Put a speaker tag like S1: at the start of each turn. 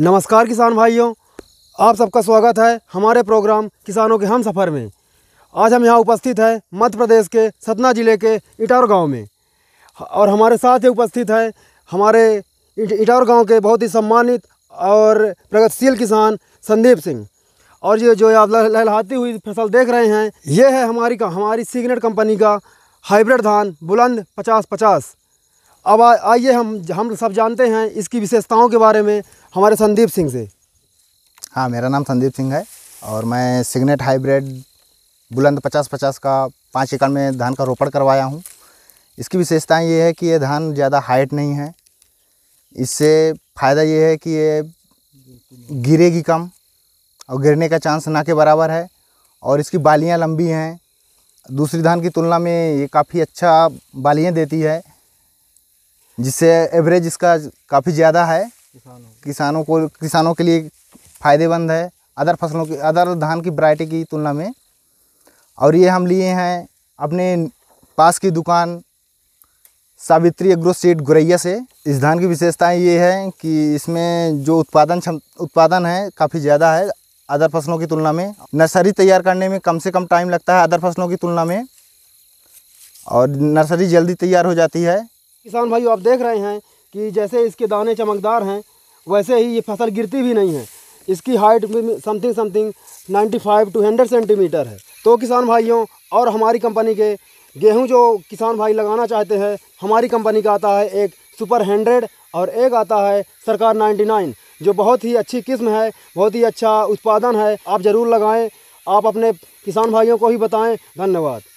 S1: नमस्कार किसान भाइयों आप सबका स्वागत है हमारे प्रोग्राम किसानों के हम सफ़र में आज हम यहाँ उपस्थित हैं मध्य प्रदेश के सतना ज़िले के इटौर गांव में और हमारे साथ ही उपस्थित हैं हमारे इटार गांव के बहुत ही सम्मानित और प्रगतिशील किसान संदीप सिंह और ये जो आप लहलाती हुई फसल देख रहे हैं ये है हमारी का हमारी सिग्नेट कंपनी का हाइब्रिड धान बुलंद पचास पचास अब आइए हम हम सब जानते हैं इसकी विशेषताओं के बारे में हमारे संदीप सिंह से हाँ मेरा नाम संदीप
S2: सिंह है और मैं सिग्नेट हाइब्रिड बुलंद पचास पचास का पाँच एकड़ में धान का रोपण करवाया हूँ इसकी विशेषताएँ ये है कि ये धान ज़्यादा हाइट नहीं है इससे फ़ायदा ये है कि ये गिरेगी कम और गिरने का चांस ना के बराबर है और इसकी बालियाँ लंबी हैं दूसरी धान की तुलना में ये काफ़ी अच्छा बालियाँ देती है जिससे एवरेज इसका काफ़ी ज़्यादा है किसानों को किसानों के लिए फ़ायदेमंद है अदर फसलों की अदर धान की वरायटी की तुलना में और ये हम लिए हैं अपने पास की दुकान सावित्री एग्रो सीट गुरैया से इस धान की विशेषताएं ये हैं कि इसमें जो उत्पादन क्षम उत्पादन है काफ़ी ज़्यादा है अदर फसलों की तुलना में नर्सरी तैयार करने में कम से कम टाइम लगता है अदर फसलों की तुलना में और नर्सरी जल्दी तैयार हो जाती है
S1: किसान भाई आप देख रहे हैं कि जैसे इसके दाने चमकदार हैं वैसे ही ये फसल गिरती भी नहीं है इसकी height something something 95 to 100 centimetre है तो किसान भाइयों और हमारी कंपनी के गेहूं जो किसान भाई लगाना चाहते हैं हमारी कंपनी का आता है एक सुपर हंड्रेड और एक आता है सरकार 99 जो बहुत ही अच्छी किस्म है बहुत ही अच्छा उत्पादन है आप ज़रूर लगाएँ आप अपने किसान भाइयों को ही बताएँ धन्यवाद